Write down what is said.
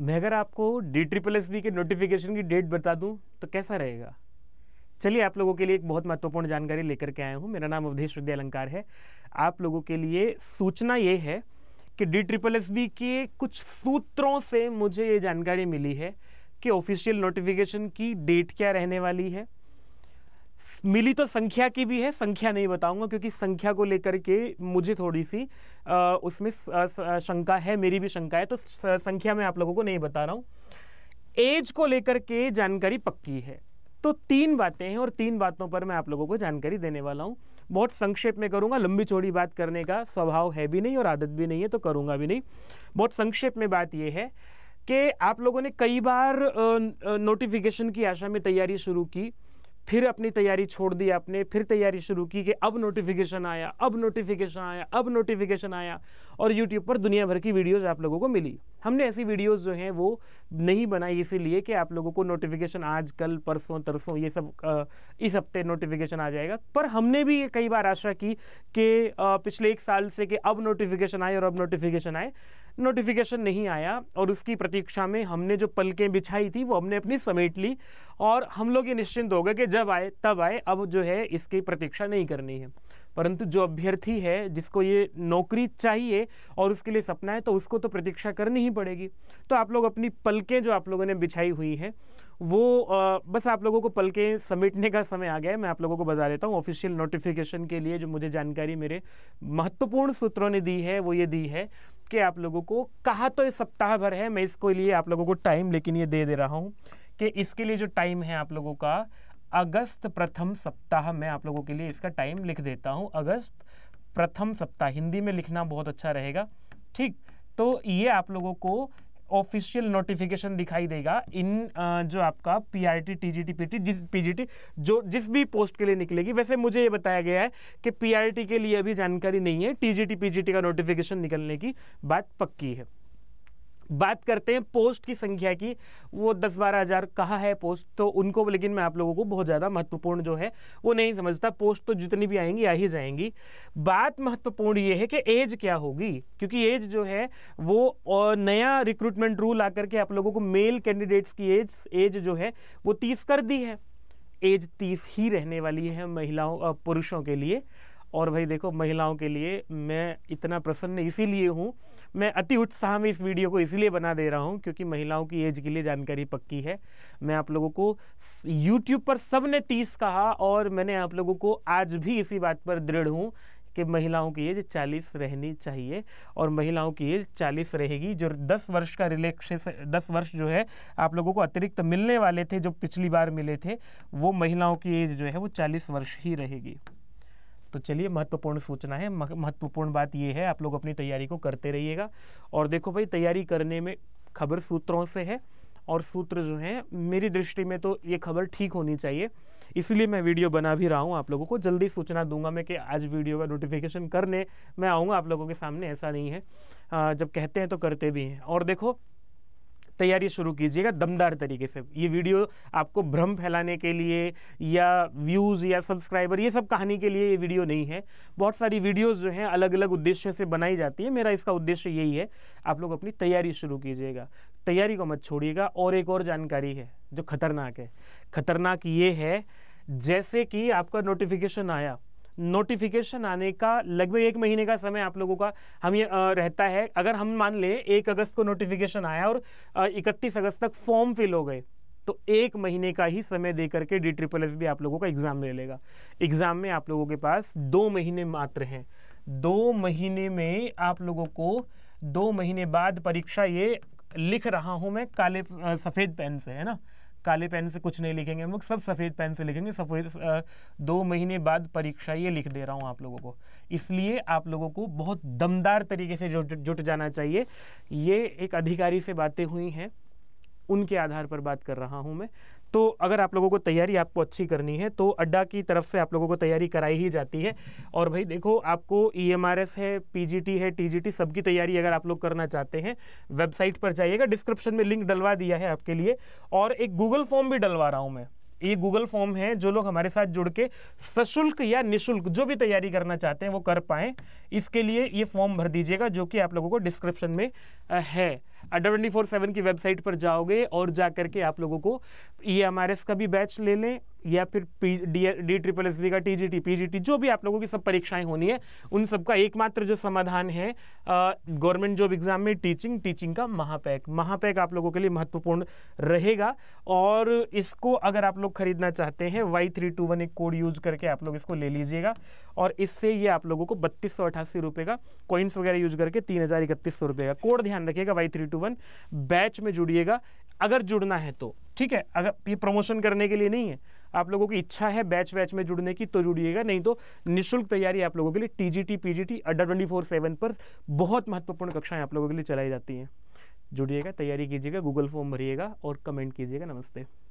मैं अगर आपको डी ट्रिपल एस बी के नोटिफिकेशन की डेट बता दूं तो कैसा रहेगा चलिए आप लोगों के लिए एक बहुत महत्वपूर्ण जानकारी लेकर के आया हूँ मेरा नाम अवधेश विद्या अलंकार है आप लोगों के लिए सूचना ये है कि डी ट्रिपल एस बी के कुछ सूत्रों से मुझे ये जानकारी मिली है कि ऑफिशियल नोटिफिकेशन की डेट क्या रहने वाली है मिली तो संख्या की भी है संख्या नहीं बताऊंगा क्योंकि संख्या को लेकर के मुझे थोड़ी सी आ, उसमें शंका है मेरी भी शंका है तो संख्या मैं आप लोगों को नहीं बता रहा हूँ एज को लेकर के जानकारी पक्की है तो तीन बातें हैं और तीन बातों पर मैं आप लोगों को जानकारी देने वाला हूँ बहुत संक्षेप में करूँगा लंबी चौड़ी बात करने का स्वभाव है भी नहीं और आदत भी नहीं है तो करूँगा भी नहीं बहुत संक्षेप में बात यह है कि आप लोगों ने कई बार नोटिफिकेशन की आशा में तैयारी शुरू की फिर अपनी तैयारी छोड़ दी आपने फिर तैयारी शुरू की कि अब नोटिफिकेशन आया अब नोटिफिकेशन आया अब नोटिफिकेशन आया और यूट्यूब पर दुनिया भर की वीडियोस आप लोगों को मिली हमने ऐसी वीडियोस जो हैं वो नहीं बनाई इसीलिए कि आप लोगों को नोटिफिकेशन आज कल परसों तरसों ये सब आ, इस हफ्ते नोटिफिकेशन आ जाएगा पर हमने भी ये कई बार आशा की कि पिछले एक साल से कि अब नोटिफिकेशन आए और अब नोटिफिकेशन आए नोटिफिकेशन नहीं आया और उसकी प्रतीक्षा में हमने जो पलकें बिछाई थी वो हमने अपनी समेट ली और हम लोग ये निश्चिंत हो गए कि जब आए तब आए अब जो है इसकी प्रतीक्षा नहीं करनी है परंतु जो अभ्यर्थी है जिसको ये नौकरी चाहिए और उसके लिए सपना है तो उसको तो प्रतीक्षा करनी ही पड़ेगी तो आप लोग अपनी पलकें जो आप लोगों ने बिछाई हुई हैं वो आ, बस आप लोगों को पलकें समेटने का समय आ गया है मैं आप लोगों को बता देता हूँ ऑफिशियल नोटिफिकेशन के लिए जो मुझे जानकारी मेरे महत्वपूर्ण सूत्रों ने दी है वो ये दी है के आप लोगों को कहा तो इस सप्ताह भर है मैं इसको लिए आप लोगों को टाइम लेकिन ये दे दे रहा हूँ कि इसके लिए जो टाइम है आप लोगों का अगस्त प्रथम सप्ताह मैं आप लोगों के लिए इसका टाइम लिख देता हूँ अगस्त प्रथम सप्ताह हिंदी में लिखना बहुत अच्छा रहेगा ठीक तो ये आप लोगों को ऑफिशियल नोटिफिकेशन दिखाई देगा इन जो आपका P R T T G T P T जिस पी जी टी जो जिस भी पोस्ट के लिए निकलेगी वैसे मुझे ये बताया गया है कि पी आर टी के लिए अभी जानकारी नहीं है T G T P G T का नोटिफिकेशन निकलने की बात पक्की है बात करते हैं पोस्ट की संख्या की वो दस बारह हज़ार कहाँ है पोस्ट तो उनको लेकिन मैं आप लोगों को बहुत ज़्यादा महत्वपूर्ण जो है वो नहीं समझता पोस्ट तो जितनी भी आएंगी आ ही जाएंगी बात महत्वपूर्ण ये है कि एज क्या होगी क्योंकि एज जो है वो नया रिक्रूटमेंट रूल आकर के आप लोगों को मेल कैंडिडेट्स की एज एज जो है वो तीस कर दी है एज तीस ही रहने वाली है महिलाओं पुरुषों के लिए और भाई देखो महिलाओं के लिए मैं इतना प्रसन्न इसीलिए हूँ मैं अति उत्साह में इस वीडियो को इसलिए बना दे रहा हूँ क्योंकि महिलाओं की एज के लिए जानकारी पक्की है मैं आप लोगों को यूट्यूब पर सब ने तीस कहा और मैंने आप लोगों को आज भी इसी बात पर दृढ़ हूँ कि महिलाओं की एज 40 रहनी चाहिए और महिलाओं की एज 40 रहेगी जो 10 वर्ष का रिलेक्शन 10 वर्ष जो है आप लोगों को अतिरिक्त मिलने वाले थे जो पिछली बार मिले थे वो महिलाओं की एज जो है वो 40 वर्ष ही रहेगी तो चलिए महत्वपूर्ण सूचना है महत्वपूर्ण बात ये है आप लोग अपनी तैयारी को करते रहिएगा और देखो भाई तैयारी करने में खबर सूत्रों से है और सूत्र जो हैं मेरी दृष्टि में तो ये खबर ठीक होनी चाहिए इसलिए मैं वीडियो बना भी रहा हूँ आप लोगों को जल्दी सूचना दूंगा मैं कि आज वीडियो का नोटिफिकेशन करने मैं आऊँगा आप लोगों के सामने ऐसा नहीं है आ, जब कहते हैं तो करते भी हैं और देखो तैयारी शुरू कीजिएगा दमदार तरीके से ये वीडियो आपको भ्रम फैलाने के लिए या व्यूज़ या सब्सक्राइबर ये सब कहानी के लिए ये वीडियो नहीं है बहुत सारी वीडियोज़ जो हैं अलग अलग उद्देश्य से बनाई जाती है मेरा इसका उद्देश्य यही है आप लोग अपनी तैयारी शुरू कीजिएगा तैयारी को मत छोड़िएगा और एक और जानकारी है जो खतरनाक है खतरनाक ये है जैसे कि आपका नोटिफिकेशन आया नोटिफिकेशन आने का लगभग एक महीने का समय आप लोगों का हम ये रहता है अगर हम मान लें एक अगस्त को नोटिफिकेशन आया और इकतीस अगस्त तक फॉर्म फिल हो गए तो एक महीने का ही समय दे करके डी ट्रिपल एस भी आप लोगों का एग्ज़ाम ले लेगा एग्ज़ाम में आप लोगों के पास दो महीने मात्र हैं दो महीने में आप लोगों को दो महीने बाद परीक्षा ये लिख रहा हूं मैं काले सफ़ेद पेन से है ना काले पेन से कुछ नहीं लिखेंगे हम लोग सब सफ़ेद पेन से लिखेंगे सफ़ेद दो महीने बाद परीक्षा ये लिख दे रहा हूँ आप लोगों को इसलिए आप लोगों को बहुत दमदार तरीके से जुट जुट जाना चाहिए ये एक अधिकारी से बातें हुई हैं उनके आधार पर बात कर रहा हूँ मैं तो अगर आप लोगों को तैयारी आपको अच्छी करनी है तो अड्डा की तरफ से आप लोगों को तैयारी कराई ही जाती है और भाई देखो आपको ई e है पी है टी सबकी तैयारी अगर आप लोग करना चाहते हैं वेबसाइट पर जाइएगा डिस्क्रिप्शन में लिंक डलवा दिया है आपके लिए और एक गूगल फॉर्म भी डलवा रहा हूँ मैं ये गूगल फॉर्म है जो लोग हमारे साथ जुड़ के सशुल्क या निशुल्क जो भी तैयारी करना चाहते हैं वो कर पाएँ इसके लिए ये फॉर्म भर दीजिएगा जो कि आप लोगों को डिस्क्रिप्शन में है अड्डा ट्वेंटी फोर सेवन की वेबसाइट पर जाओगे और जा करके आप लोगों को ई एम आर एस का भी बैच ले लें या फिर डी ट्रिपल एस बी का T G T P G T जो भी आप लोगों की सब परीक्षाएं होनी है उन सबका एकमात्र जो समाधान है गवर्नमेंट जॉब एग्जाम में टीचिंग टीचिंग का महापैक महापैक आप लोगों के लिए महत्वपूर्ण रहेगा और इसको अगर आप लोग खरीदना चाहते हैं वाई थ्री टू वन एक कोड यूज करके आप लोग इसको ले लीजिएगा और इससे ये आप लोगों को बत्तीस सौ अठासी रुपये का कॉइन्स वगैरह यूज करके तीन हज़ार इकतीस सौ रुपये का कोड ध्यान रखिएगा Y three two one batch में जुड़िएगा अगर जुड़ना है तो ठीक है अगर ये प्रमोशन करने के लिए नहीं है आप लोगों की इच्छा है बैच वैच में जुड़ने की तो जुड़िएगा नहीं तो निःशुल्क तैयारी आप लोगों के लिए TGT T Adda twenty four seven पर बहुत महत्वपूर्ण कक्षाएं आप लोगों के लिए चलाई जाती हैं जुड़िएगा तैयारी कीजिएगा गूगल फॉर्म भरिएगा और कमेंट कीजिएगा नमस्ते